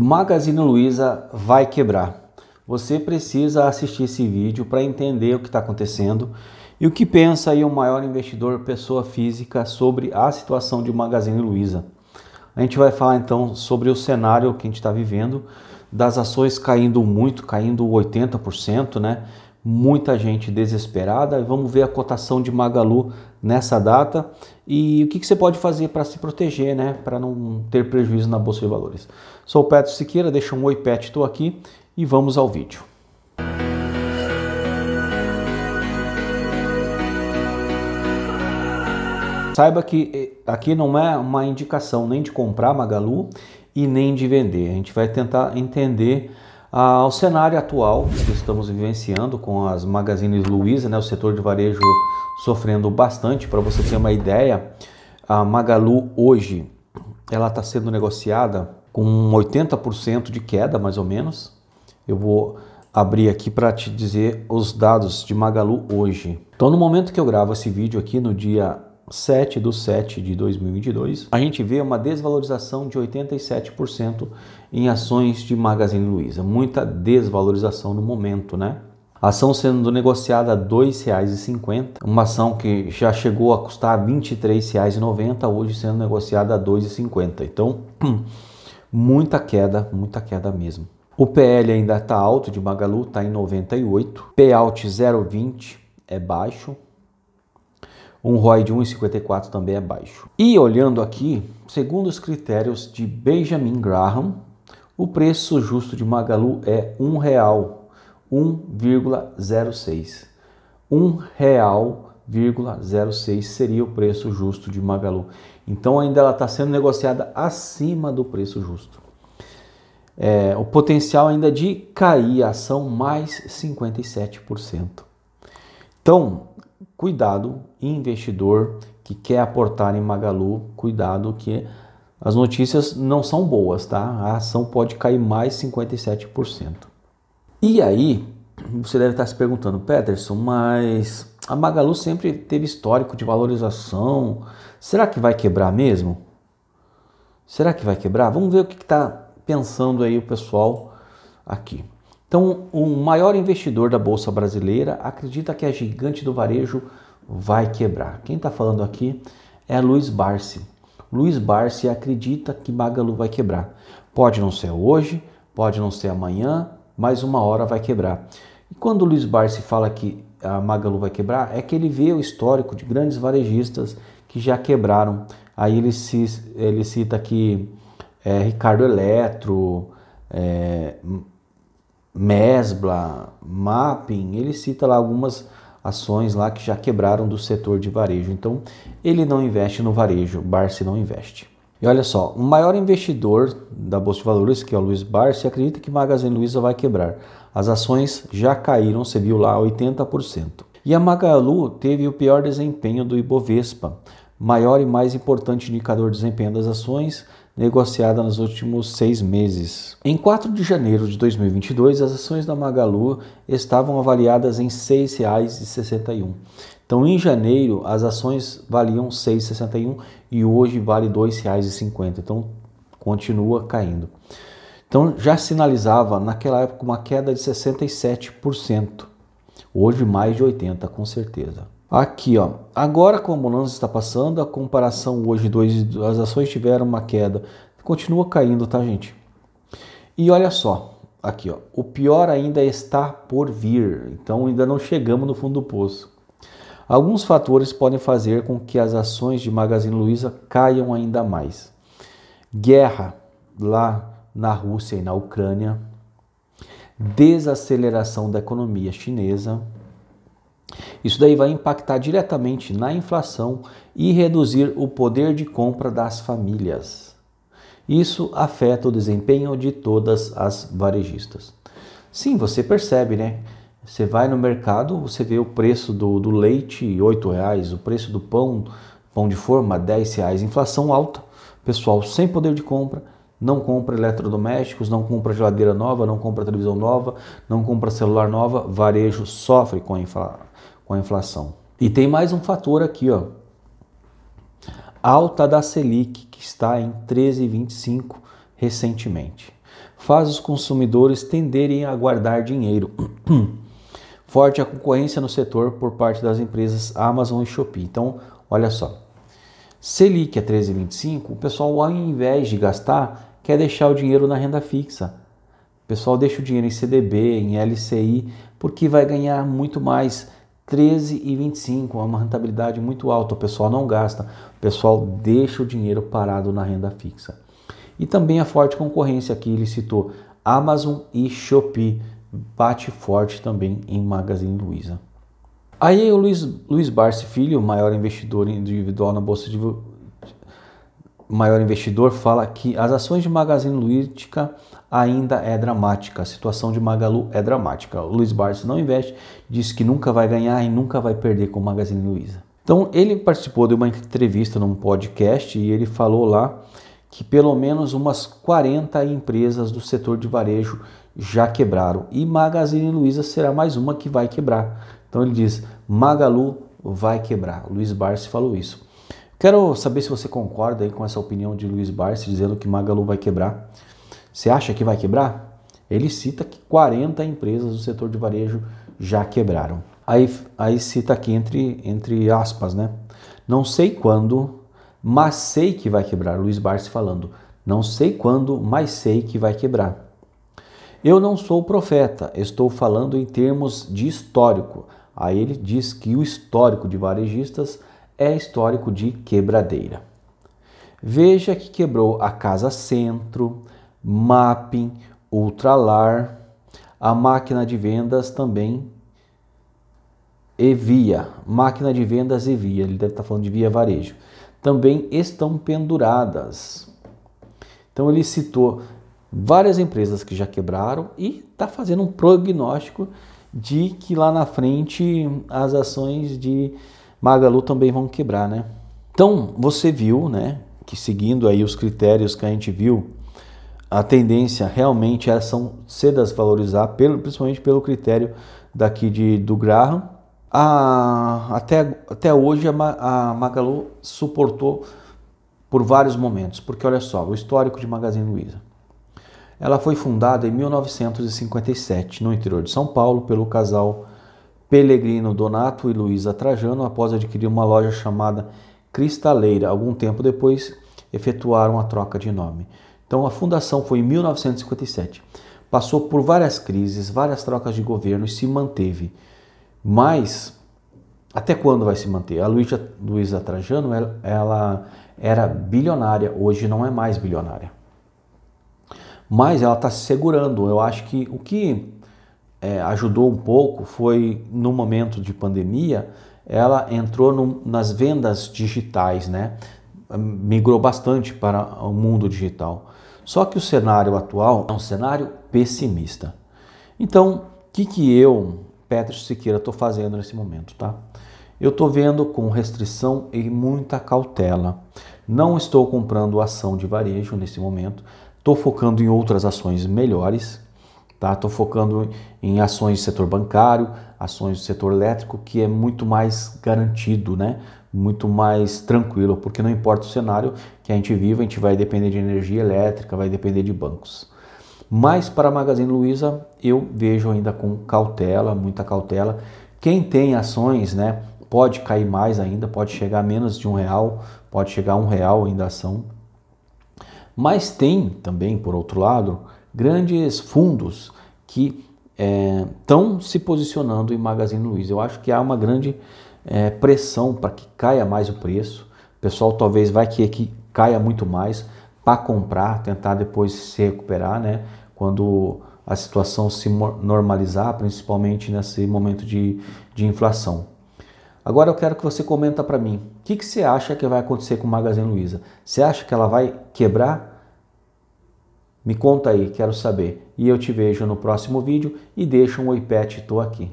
Magazine Luiza vai quebrar. Você precisa assistir esse vídeo para entender o que está acontecendo e o que pensa aí o maior investidor pessoa física sobre a situação de Magazine Luiza. A gente vai falar então sobre o cenário que a gente está vivendo, das ações caindo muito, caindo 80%, né? muita gente desesperada. Vamos ver a cotação de Magalu nessa data e o que, que você pode fazer para se proteger, né? Para não ter prejuízo na Bolsa de Valores. Sou o Petro Siqueira, deixa um oi Pet, estou aqui e vamos ao vídeo. Saiba que eh, aqui não é uma indicação nem de comprar Magalu e nem de vender. A gente vai tentar entender ah, ao cenário atual que estamos vivenciando com as Magazines Luiza, né, o setor de varejo sofrendo bastante. Para você ter uma ideia, a Magalu hoje ela está sendo negociada com 80% de queda, mais ou menos. Eu vou abrir aqui para te dizer os dados de Magalu hoje. Então, no momento que eu gravo esse vídeo aqui, no dia 7 do 7 de 2022, a gente vê uma desvalorização de 87% em ações de Magazine Luiza. Muita desvalorização no momento, né? A ação sendo negociada a R$ 2,50, uma ação que já chegou a custar R$ 23,90, hoje sendo negociada a R$ 2,50. Então, muita queda, muita queda mesmo. O PL ainda está alto de Magalu, está em 98. Payout 0,20 é baixo, um ROI de 1,54 também é baixo. E olhando aqui, segundo os critérios de Benjamin Graham, o preço justo de Magalu é R$ 1,06. R$ 1,06 seria o preço justo de Magalu. Então ainda ela está sendo negociada acima do preço justo. É, o potencial ainda de cair a ação mais 57%. Então, cuidado, investidor que quer aportar em Magalu, cuidado que as notícias não são boas, tá? A ação pode cair mais 57%. E aí, você deve estar se perguntando, Peterson, mas a Magalu sempre teve histórico de valorização. Será que vai quebrar mesmo? Será que vai quebrar? Vamos ver o que está pensando aí o pessoal aqui. Então, o maior investidor da Bolsa Brasileira acredita que a gigante do varejo vai quebrar. Quem está falando aqui é Luiz Barsi. Luiz Barsi acredita que Magalu vai quebrar. Pode não ser hoje, pode não ser amanhã, mas uma hora vai quebrar. E quando o Luiz Barsi fala que a Magalu vai quebrar, é que ele vê o histórico de grandes varejistas que já quebraram. Aí ele, se, ele cita aqui é, Ricardo Eletro, é, Mesbla, Mapping, ele cita lá algumas ações lá que já quebraram do setor de varejo. Então, ele não investe no varejo, Barsi não investe. E olha só, o maior investidor da Bolsa de Valores, que é o Luiz Barsi, acredita que Magazine Luiza vai quebrar. As ações já caíram, você viu lá, 80%. E a Magalu teve o pior desempenho do Ibovespa, maior e mais importante indicador de desempenho das ações, negociada nos últimos seis meses. Em 4 de janeiro de 2022, as ações da Magalu estavam avaliadas em R$ 6,61. Então, em janeiro, as ações valiam R$ 6,61 e hoje vale R$ 2,50. Então, continua caindo. Então, já sinalizava naquela época uma queda de 67%. Hoje, mais de 80%, com certeza. Aqui, ó. Agora, com a bonança está passando, a comparação hoje, dois, as ações tiveram uma queda. Continua caindo, tá, gente? E olha só, aqui, ó. O pior ainda está por vir. Então, ainda não chegamos no fundo do poço. Alguns fatores podem fazer com que as ações de Magazine Luiza caiam ainda mais. Guerra lá na Rússia e na Ucrânia, desaceleração da economia chinesa, isso daí vai impactar diretamente na inflação e reduzir o poder de compra das famílias. Isso afeta o desempenho de todas as varejistas. Sim, você percebe, né? Você vai no mercado, você vê o preço do, do leite R$ reais, o preço do pão, pão de forma R$ reais, inflação alta, pessoal sem poder de compra, não compra eletrodomésticos, não compra geladeira nova, não compra televisão nova, não compra celular nova, varejo sofre com a, infla, com a inflação. E tem mais um fator aqui, ó. Alta da Selic, que está em 13,25 recentemente. Faz os consumidores tenderem a guardar dinheiro. Forte a concorrência no setor por parte das empresas Amazon e Shopee. Então, olha só. Selic a é 13,25, o pessoal ao invés de gastar, quer deixar o dinheiro na renda fixa. O pessoal deixa o dinheiro em CDB, em LCI, porque vai ganhar muito mais 13,25, é uma rentabilidade muito alta. O pessoal não gasta, o pessoal deixa o dinheiro parado na renda fixa. E também a forte concorrência aqui, ele citou Amazon e Shopee, bate forte também em Magazine Luiza. Aí o Luiz, Luiz Barsi Filho, maior investidor individual na Bolsa de maior investidor fala que as ações de Magazine Luiza ainda é dramática, a situação de Magalu é dramática. O Luiz Barros não investe, diz que nunca vai ganhar e nunca vai perder com o Magazine Luiza. Então ele participou de uma entrevista num podcast e ele falou lá que pelo menos umas 40 empresas do setor de varejo já quebraram e Magazine Luiza será mais uma que vai quebrar. Então ele diz: Magalu vai quebrar. O Luiz Barsi falou isso. Quero saber se você concorda aí com essa opinião de Luiz Barsi dizendo que Magalu vai quebrar. Você acha que vai quebrar? Ele cita que 40 empresas do setor de varejo já quebraram. Aí, aí cita aqui entre, entre aspas, né? Não sei quando, mas sei que vai quebrar. Luiz Barsi falando. Não sei quando, mas sei que vai quebrar. Eu não sou profeta, estou falando em termos de histórico. Aí ele diz que o histórico de varejistas é histórico de Quebradeira. Veja que quebrou a Casa Centro, Mapping, Ultralar, a máquina de vendas também Evia, máquina de vendas Evia, ele deve estar falando de Via Varejo, também estão penduradas. Então ele citou várias empresas que já quebraram e está fazendo um prognóstico de que lá na frente as ações de Magalu também vão quebrar, né? Então, você viu, né, que seguindo aí os critérios que a gente viu, a tendência realmente é são se desvalorizar, pelo, principalmente pelo critério daqui de, do Graham. A, até, até hoje a, a Magalu suportou por vários momentos, porque olha só, o histórico de Magazine Luiza. Ela foi fundada em 1957 no interior de São Paulo pelo casal Pelegrino Donato e Luísa Trajano, após adquirir uma loja chamada Cristaleira. Algum tempo depois, efetuaram a troca de nome. Então, a fundação foi em 1957. Passou por várias crises, várias trocas de governo e se manteve. Mas, até quando vai se manter? A Luísa, Luísa Trajano, ela, ela era bilionária, hoje não é mais bilionária. Mas ela está se segurando. Eu acho que o que é, ajudou um pouco foi no momento de pandemia, ela entrou no, nas vendas digitais, né? Migrou bastante para o mundo digital. Só que o cenário atual é um cenário pessimista. Então, o que, que eu, Pedro Siqueira, estou fazendo nesse momento, tá? Eu estou vendo com restrição e muita cautela. Não estou comprando ação de varejo nesse momento. Estou focando em outras ações melhores Tá? Estou focando em ações do setor bancário, ações do setor elétrico, que é muito mais garantido, né? muito mais tranquilo, porque não importa o cenário que a gente viva, a gente vai depender de energia elétrica, vai depender de bancos. Mas para a Magazine Luiza, eu vejo ainda com cautela, muita cautela. Quem tem ações, né, pode cair mais ainda, pode chegar a menos de um real, pode chegar a um real ainda a ação. Mas tem também, por outro lado, grandes fundos que estão é, se posicionando em Magazine Luiza. Eu acho que há uma grande é, pressão para que caia mais o preço. O pessoal talvez vai querer que caia muito mais para comprar, tentar depois se recuperar, né? Quando a situação se normalizar, principalmente nesse momento de, de inflação. Agora eu quero que você comenta para mim, o que, que você acha que vai acontecer com o Magazine Luiza? Você acha que ela vai quebrar? Me conta aí, quero saber. E eu te vejo no próximo vídeo e deixa um oi pet, tô aqui.